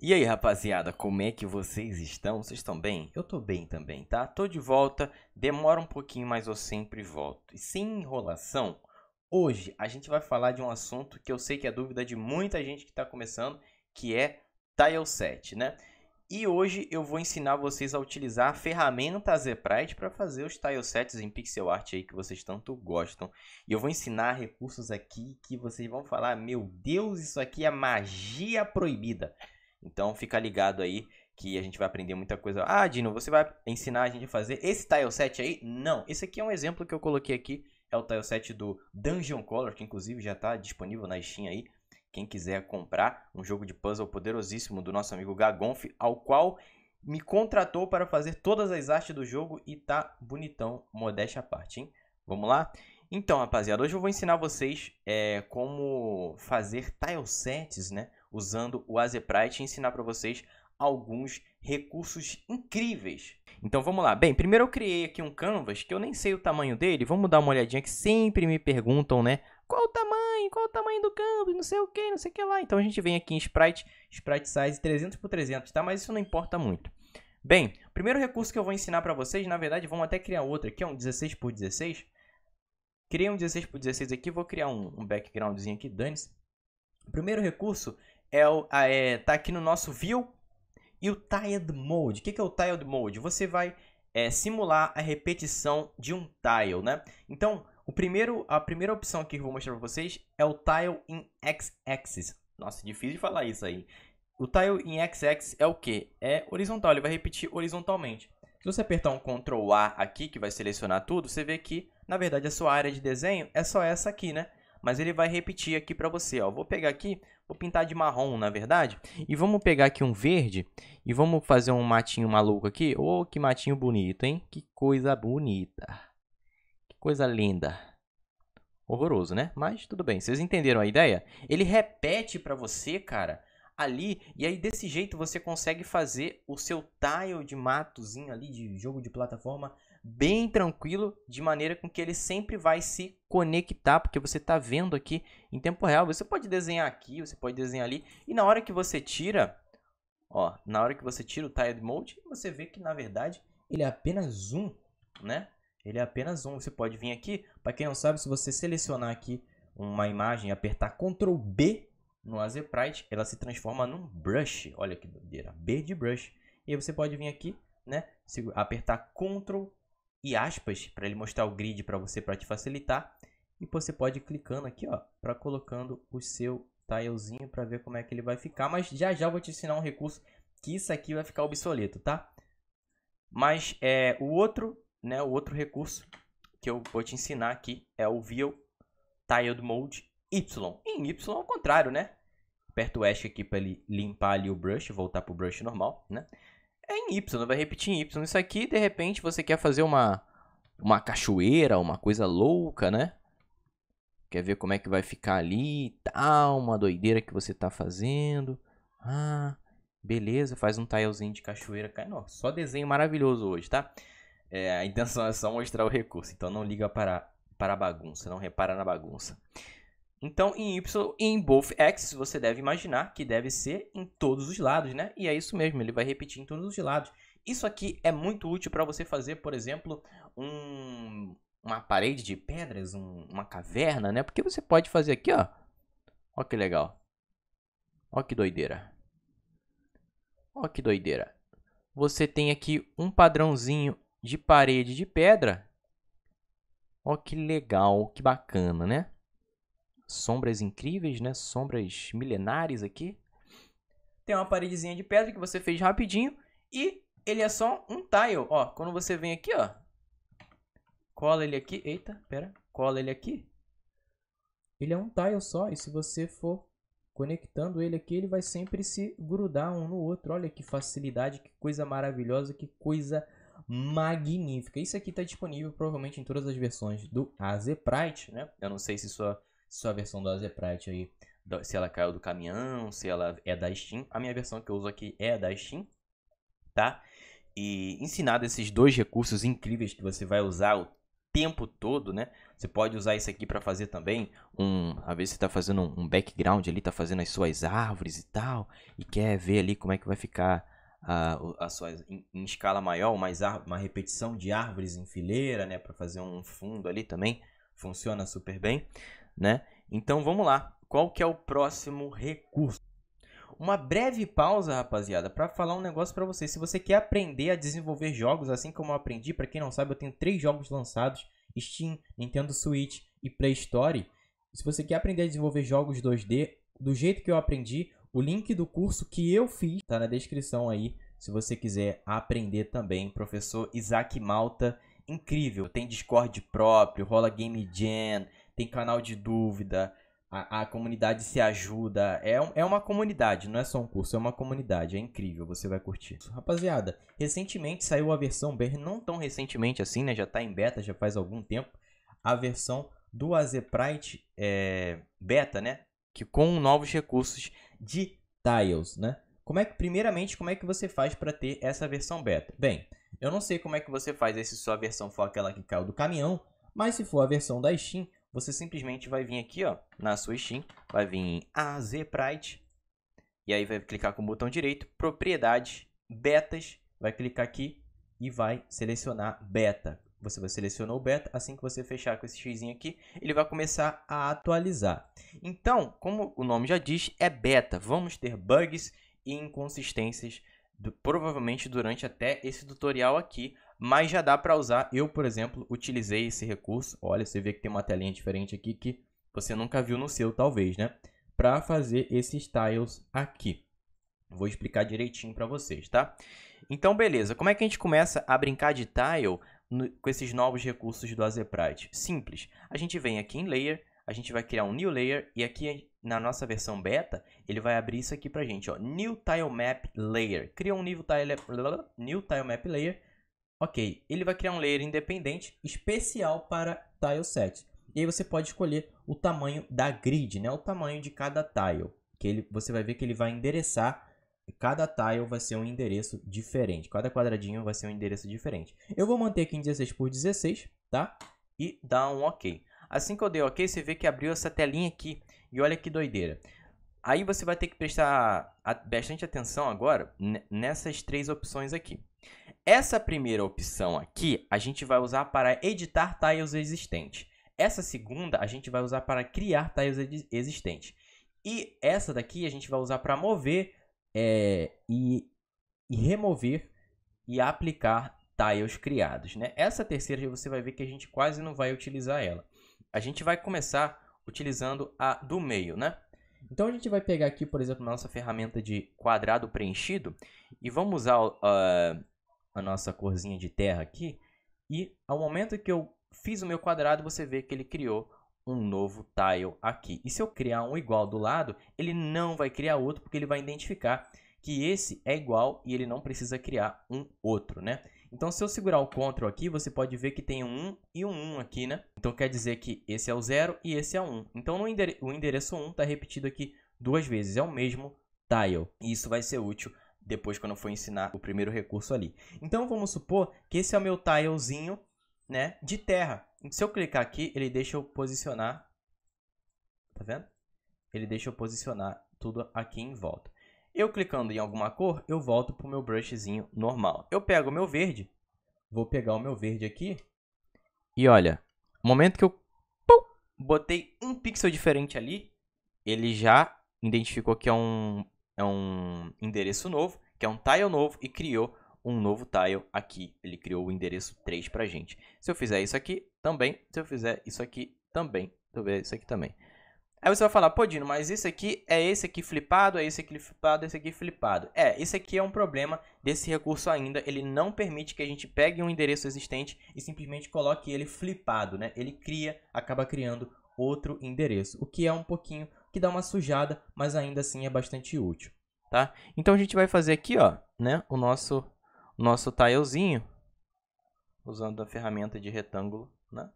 E aí, rapaziada, como é que vocês estão? Vocês estão bem? Eu tô bem também, tá? Tô de volta, demora um pouquinho, mas eu sempre volto. E sem enrolação, hoje a gente vai falar de um assunto que eu sei que é dúvida de muita gente que tá começando, que é Tile né? E hoje eu vou ensinar vocês a utilizar a ferramenta Zebrite para fazer os tilesets em pixel art aí que vocês tanto gostam. E eu vou ensinar recursos aqui que vocês vão falar, meu Deus, isso aqui é magia proibida. Então fica ligado aí que a gente vai aprender muita coisa. Ah, Dino, você vai ensinar a gente a fazer esse tileset aí? Não, esse aqui é um exemplo que eu coloquei aqui, é o tileset do Dungeon Color, que inclusive já está disponível na Steam aí. Quem quiser comprar um jogo de puzzle poderosíssimo do nosso amigo Gagonf, ao qual me contratou para fazer todas as artes do jogo e tá bonitão, modéstia à parte, hein? Vamos lá? Então, rapaziada, hoje eu vou ensinar vocês é, como fazer tilesets, né? usando o Azeprite e ensinar para vocês alguns recursos incríveis. Então vamos lá. Bem, primeiro eu criei aqui um canvas que eu nem sei o tamanho dele. Vamos dar uma olhadinha que sempre me perguntam, né? Qual o tamanho? Qual o tamanho do canvas? Não sei o que, não sei o que lá. Então a gente vem aqui em Sprite, Sprite Size 300 por 300, tá? Mas isso não importa muito. Bem, o primeiro recurso que eu vou ensinar para vocês, na verdade, vamos até criar outro aqui, um 16 por 16. Criei um 16 por 16 aqui, vou criar um, um backgroundzinho aqui, dane-se. O primeiro recurso é ah, é, tá aqui no nosso View e o Tiled Mode. O que, é o Tiled Mode? Você vai é, simular a repetição de um tile, né? Então, o primeiro, a primeira opção aqui que eu vou mostrar para vocês é o Tile in X-Axis. Nossa, difícil de falar isso aí. O Tile in X-Axis é o que? É horizontal, ele vai repetir horizontalmente. Se você apertar um Ctrl A aqui, que vai selecionar tudo, você vê que, na verdade, a sua área de desenho é só essa aqui, né? mas ele vai repetir aqui para você. Ó. Vou pegar aqui, vou pintar de marrom, na verdade, e vamos pegar aqui um verde e vamos fazer um matinho maluco aqui. Oh, que matinho bonito, hein? Que coisa bonita. Que coisa linda. Horroroso, né? Mas tudo bem, vocês entenderam a ideia? Ele repete para você, cara, ali, e aí desse jeito você consegue fazer o seu tile de matozinho ali, de jogo de plataforma, bem tranquilo, de maneira com que ele sempre vai se conectar, porque você está vendo aqui em tempo real. Você pode desenhar aqui, você pode desenhar ali, e na hora que você tira, ó, na hora que você tira o Tired Mode, você vê que na verdade ele é apenas um, né? Ele é apenas um. Você pode vir aqui, para quem não sabe, se você selecionar aqui uma imagem, apertar Ctrl B no Azeprite, ela se transforma num brush. Olha que doideira, B de brush. E aí você pode vir aqui, né? Apertar Ctrl e aspas para ele mostrar o grid para você para te facilitar. E você pode ir clicando aqui, ó, para colocando o seu tilezinho para ver como é que ele vai ficar, mas já já vou te ensinar um recurso que isso aqui vai ficar obsoleto, tá? Mas é o outro, né, o outro recurso que eu vou te ensinar aqui é o View Tiled Mode Y. Em Y ao é contrário, né? Aperta o ESC aqui para ele limpar ali o brush, voltar pro brush normal, né? é em Y, vai repetir em Y. Isso aqui, de repente, você quer fazer uma, uma cachoeira, uma coisa louca, né? Quer ver como é que vai ficar ali e tal, uma doideira que você tá fazendo. Ah, beleza, faz um tilezinho de cachoeira. Cai, não, só desenho maravilhoso hoje, tá? É, a intenção é só mostrar o recurso, então não liga para, para a bagunça, não repara na bagunça. Então, em y, em both axes, você deve imaginar que deve ser em todos os lados, né? E é isso mesmo, ele vai repetir em todos os lados. Isso aqui é muito útil para você fazer, por exemplo, um, uma parede de pedras, um, uma caverna, né? Porque você pode fazer aqui, ó. Ó que legal. Ó que doideira. Ó que doideira. Você tem aqui um padrãozinho de parede de pedra. Ó que legal, que bacana, né? sombras incríveis, né? Sombras milenares aqui. Tem uma paredezinha de pedra que você fez rapidinho e ele é só um tile, ó. Quando você vem aqui, ó, cola ele aqui, eita, pera, cola ele aqui. Ele é um tile só e se você for conectando ele aqui, ele vai sempre se grudar um no outro. Olha que facilidade, que coisa maravilhosa, que coisa magnífica. Isso aqui está disponível provavelmente em todas as versões do Azeprite, né? Eu não sei se sua sua versão do Azeprite aí, se ela caiu do caminhão, se ela é da Steam. A minha versão que eu uso aqui é da Steam, tá? E ensinado esses dois recursos incríveis que você vai usar o tempo todo, né? Você pode usar isso aqui para fazer também um, às vezes você está fazendo um background ali, está fazendo as suas árvores e tal, e quer ver ali como é que vai ficar a, a sua, em, em escala maior, mais uma repetição de árvores em fileira, né, para fazer um fundo ali também, funciona super bem né? Então vamos lá. Qual que é o próximo recurso? Uma breve pausa, rapaziada, para falar um negócio para vocês. Se você quer aprender a desenvolver jogos, assim como eu aprendi, para quem não sabe, eu tenho três jogos lançados: Steam, Nintendo Switch e Play Store. Se você quer aprender a desenvolver jogos 2D do jeito que eu aprendi, o link do curso que eu fiz está na descrição aí. Se você quiser aprender também, professor Isaac Malta, incrível. Tem Discord próprio, rola Game Jam, tem canal de dúvida, a, a, comunidade se ajuda. É, é uma comunidade, não é só um curso, é uma comunidade. É incrível, você vai curtir. Rapaziada, recentemente saiu a versão BR, não tão recentemente assim, né? Já tá em beta, já faz algum tempo. A versão do Azeprite é, beta, né? Que com novos recursos de tiles, né? Como é que, primeiramente, como é que você faz para ter essa versão beta? Bem, eu não sei como é que você faz se sua versão for aquela que caiu do caminhão, mas se for a versão da Steam, você simplesmente vai vir aqui, ó, na sua Steam, vai vir em AZPrite, e aí vai clicar com o botão direito, propriedades, betas, vai clicar aqui e vai selecionar beta. Você vai selecionar o beta, assim que você fechar com esse xizinho aqui, ele vai começar a atualizar. Então, como o nome já diz, é beta. Vamos ter bugs e inconsistências do, provavelmente durante até esse tutorial aqui, mas já dá para usar. Eu, por exemplo, utilizei esse recurso. Olha, você vê que tem uma telinha diferente aqui que você nunca viu no seu, talvez, né? Para fazer esses tiles aqui. Vou explicar direitinho para vocês, tá? Então, beleza. Como é que a gente começa a brincar de tile no, com esses novos recursos do Azeprite? Simples. A gente vem aqui em Layer, a gente vai criar um New Layer e aqui na nossa versão beta, ele vai abrir isso aqui a gente, ó. New Tile Map Layer. Cria um nível tile, new tile Map Layer Ok, ele vai criar um layer independente especial para tile set. E aí você pode escolher o tamanho da grid, né? o tamanho de cada tile. Que ele, você vai ver que ele vai endereçar, cada tile vai ser um endereço diferente. Cada quadradinho vai ser um endereço diferente. Eu vou manter aqui em 16 por 16, tá? E dá um ok. Assim que eu dei ok, você vê que abriu essa telinha aqui. E olha que doideira. Aí você vai ter que prestar bastante atenção agora nessas três opções aqui. Essa primeira opção aqui, a gente vai usar para editar tiles existentes. Essa segunda, a gente vai usar para criar tiles existentes. E essa daqui, a gente vai usar para mover é, e, e remover e aplicar tiles criados. Né? Essa terceira, você vai ver que a gente quase não vai utilizar ela. A gente vai começar utilizando a do meio, né? Então a gente vai pegar aqui, por exemplo, nossa ferramenta de quadrado preenchido e vamos usar uh, a nossa corzinha de terra aqui. E ao momento que eu fiz o meu quadrado, você vê que ele criou um novo tile aqui. E se eu criar um igual do lado, ele não vai criar outro, porque ele vai identificar que esse é igual e ele não precisa criar um outro, né? Então, se eu segurar o Ctrl aqui, você pode ver que tem um 1 e um 1 aqui, né? Então, quer dizer que esse é o 0 e esse é o 1. Então, endere o endereço 1 está repetido aqui duas vezes. É o mesmo tile. E isso vai ser útil depois quando eu for ensinar o primeiro recurso ali. Então, vamos supor que esse é o meu tilezinho né, de terra. Se eu clicar aqui, ele deixa eu posicionar. Tá vendo? Ele deixa eu posicionar tudo aqui em volta. Eu clicando em alguma cor, eu volto para o meu brushzinho normal. Eu pego o meu verde, vou pegar o meu verde aqui. E olha, no momento que eu pum, botei um pixel diferente ali, ele já identificou que é um, é um endereço novo, que é um tile novo e criou um novo tile aqui. Ele criou o endereço 3 para gente. Se eu fizer isso aqui, também. Se eu fizer isso aqui, também. Se eu fizer isso aqui, também. Aí você vai falar, pô Dino, mas isso aqui é esse aqui flipado, é esse aqui flipado, é esse aqui flipado. É, isso aqui é um problema desse recurso ainda, ele não permite que a gente pegue um endereço existente e simplesmente coloque ele flipado, né? Ele cria, acaba criando outro endereço, o que é um pouquinho, que dá uma sujada, mas ainda assim é bastante útil, tá? Então a gente vai fazer aqui, ó, né, o nosso, nosso tilezinho, usando a ferramenta de retângulo, né?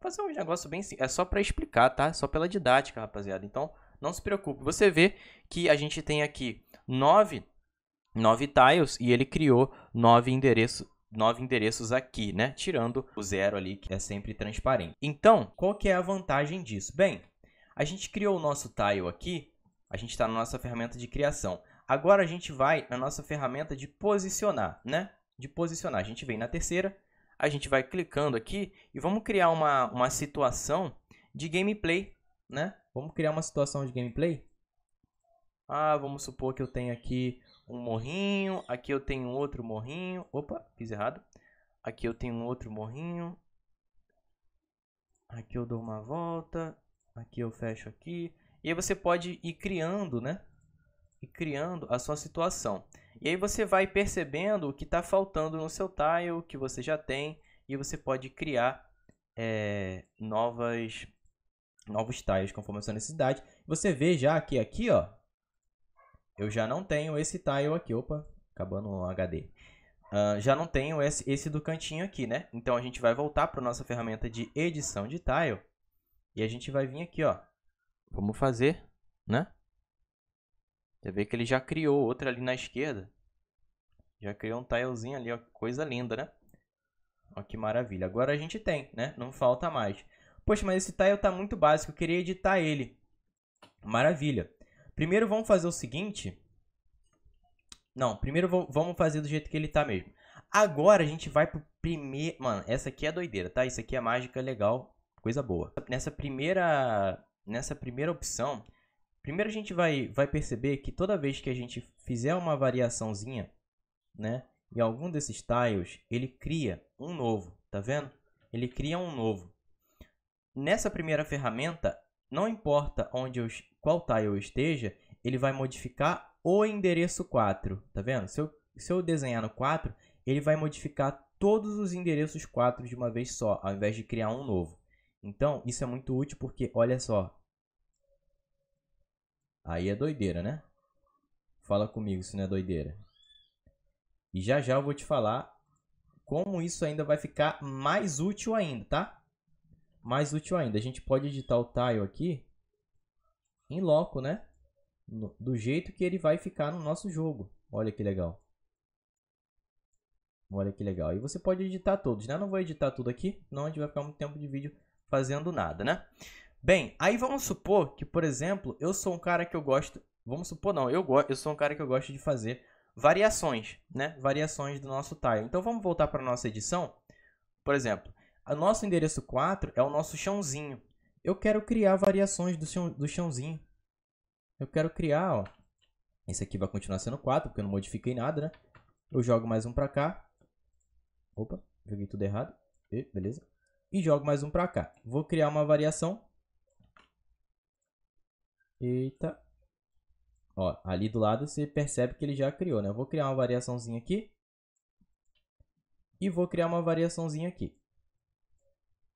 Fazer um negócio bem simples. É só para explicar, tá? Só pela didática, rapaziada. Então, não se preocupe. Você vê que a gente tem aqui nove, nove tiles e ele criou nove endereços nove endereços aqui, né? Tirando o zero ali, que é sempre transparente. Então, qual que é a vantagem disso? Bem, a gente criou o nosso tile aqui, a gente está na nossa ferramenta de criação. Agora a gente vai na nossa ferramenta de posicionar, né? De posicionar. A gente vem na terceira, a gente vai clicando aqui e vamos criar uma, uma situação de gameplay, né? Vamos criar uma situação de gameplay. Ah, vamos supor que eu tenho aqui um morrinho, aqui eu tenho outro morrinho. Opa, fiz errado. Aqui eu tenho outro morrinho. Aqui eu dou uma volta, aqui eu fecho aqui. E aí você pode ir criando, né? E criando a sua situação. E aí você vai percebendo o que está faltando no seu tile, que você já tem, e você pode criar é, novas, novos tiles conforme a sua necessidade. Você vê já que aqui, ó, eu já não tenho esse tile aqui, opa, acabando o HD. Uh, já não tenho esse, esse do cantinho aqui, né? Então a gente vai voltar para nossa ferramenta de edição de tile e a gente vai vir aqui, ó. Vamos fazer, né? Você vê que ele já criou outra ali na esquerda. Já criou um tilezinho ali, ó. Coisa linda, né? Ó, que maravilha. Agora a gente tem, né? Não falta mais. Poxa, mas esse tile tá muito básico. Eu queria editar ele. Maravilha. Primeiro vamos fazer o seguinte. Não, primeiro vamos fazer do jeito que ele tá mesmo. Agora a gente vai pro primeiro... Mano, essa aqui é doideira, tá? Isso aqui é mágica legal. Coisa boa. Nessa primeira... Nessa primeira opção, Primeiro a gente vai, vai perceber que toda vez que a gente fizer uma variaçãozinha, né, em algum desses tiles, ele cria um novo, tá vendo? Ele cria um novo. Nessa primeira ferramenta, não importa onde eu, qual tile eu esteja, ele vai modificar o endereço 4, tá vendo? Se eu, se eu desenhar no 4, ele vai modificar todos os endereços 4 de uma vez só, ao invés de criar um novo. Então, isso é muito útil porque, olha só, Aí é doideira, né? Fala comigo se não é doideira. E já já eu vou te falar como isso ainda vai ficar mais útil ainda, tá? Mais útil ainda. A gente pode editar o tile aqui em loco, né? do jeito que ele vai ficar no nosso jogo. Olha que legal. Olha que legal. E você pode editar todos, né? Eu não vou editar tudo aqui, não a gente vai ficar muito tempo de vídeo fazendo nada, né? Bem, aí vamos supor que, por exemplo, eu sou um cara que eu gosto. Vamos supor, não, eu, eu sou um cara que eu gosto de fazer variações, né? Variações do nosso tile. Então vamos voltar para a nossa edição. Por exemplo, o nosso endereço 4 é o nosso chãozinho. Eu quero criar variações do, chão, do chãozinho. Eu quero criar, ó. Esse aqui vai continuar sendo 4, porque eu não modifiquei nada, né? Eu jogo mais um para cá. Opa, joguei tudo errado. E, beleza. E jogo mais um para cá. Vou criar uma variação Eita. Ó, ali do lado você percebe que ele já criou, né? Eu vou criar uma variaçãozinha aqui. E vou criar uma variaçãozinha aqui.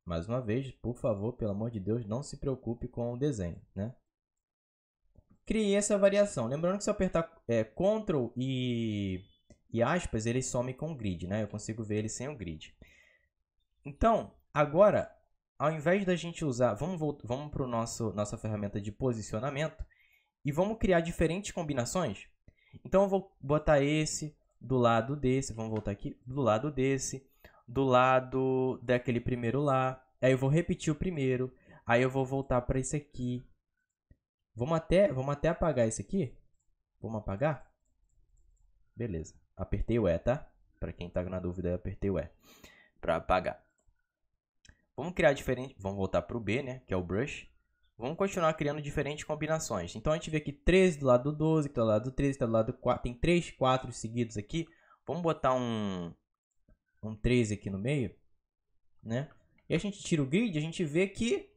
Mais uma vez, por favor, pelo amor de Deus, não se preocupe com o desenho, né? Criei essa variação. Lembrando que se eu apertar é, Ctrl e, e aspas, ele some com o grid, né? Eu consigo ver ele sem o grid. Então, agora ao invés da gente usar, vamos, vamos para nosso nossa ferramenta de posicionamento e vamos criar diferentes combinações. Então eu vou botar esse do lado desse, vamos voltar aqui, do lado desse, do lado daquele primeiro lá. Aí eu vou repetir o primeiro, aí eu vou voltar para esse aqui. Vamos até, vamos até apagar esse aqui? Vamos apagar? Beleza. Apertei o E, tá? Para quem está na dúvida, eu apertei o E para apagar. Vamos criar diferentes. Vamos voltar para o B, né? Que é o brush. Vamos continuar criando diferentes combinações. Então a gente vê aqui 13 do lado do 12, que tá do lado do 13, que tá do lado do 4. Tem 3, 4 seguidos aqui. Vamos botar um, um 13 aqui no meio, né? E a gente tira o grid, a gente vê que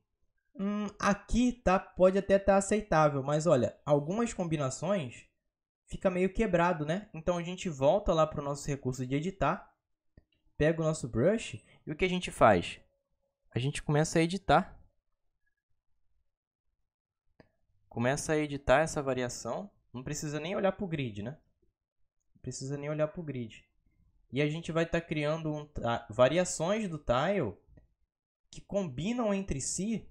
hum, aqui tá, pode até estar tá aceitável. Mas olha, algumas combinações fica meio quebrado, né? Então a gente volta lá para o nosso recurso de editar, pega o nosso brush e o que a gente faz? a gente começa a editar. Começa a editar essa variação. Não precisa nem olhar para o grid, né? Não precisa nem olhar para o grid. E a gente vai estar tá criando um, a, ah, variações do tile que combinam entre si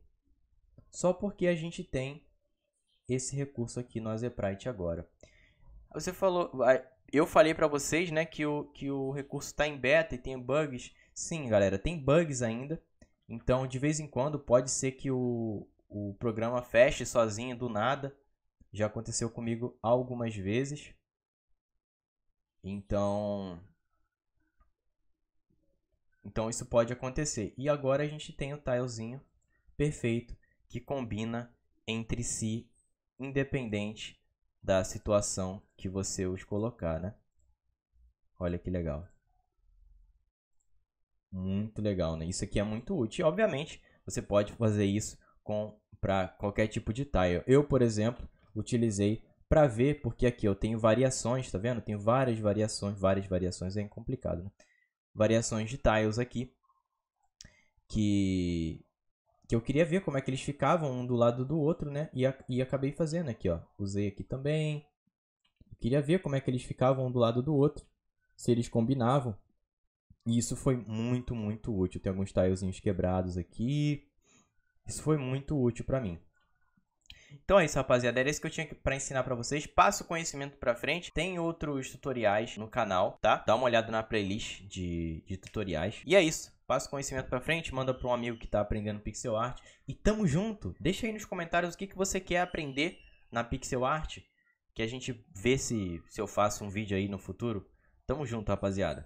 só porque a gente tem esse recurso aqui no Azeprite agora. Você falou, eu falei para vocês, né, que o, que o recurso está em beta e tem bugs. Sim, galera, tem bugs ainda. Então, de vez em quando, pode ser que o, o programa feche sozinho do nada. Já aconteceu comigo algumas vezes. Então. Então isso pode acontecer. E agora a gente tem o tilezinho perfeito que combina entre si, independente da situação que você os colocar, né? Olha que legal. Muito legal, né? Isso aqui é muito útil. E, obviamente, você pode fazer isso com para qualquer tipo de tile. Eu, por exemplo, utilizei para ver, porque aqui eu tenho variações, tá vendo? tenho várias variações, várias variações, é complicado, né? Variações de tiles aqui, que, que eu queria ver como é que eles ficavam um do lado do outro, né? E, a, e acabei fazendo aqui, ó. Usei aqui também. Eu queria ver como é que eles ficavam um do lado do outro, se eles combinavam. E isso foi muito, muito útil. Tem alguns tilezinhos quebrados aqui. Isso foi muito útil para mim. Então é isso, rapaziada. Era isso que eu tinha para ensinar para vocês. Passa o conhecimento para frente. Tem outros tutoriais no canal, tá? Dá uma olhada na playlist de, de tutoriais. E é isso. Passa o conhecimento para frente, manda para um amigo que tá aprendendo pixel art. E tamo junto. Deixa aí nos comentários o que, que você quer aprender na pixel art. Que a gente vê se, se eu faço um vídeo aí no futuro. Tamo junto, rapaziada.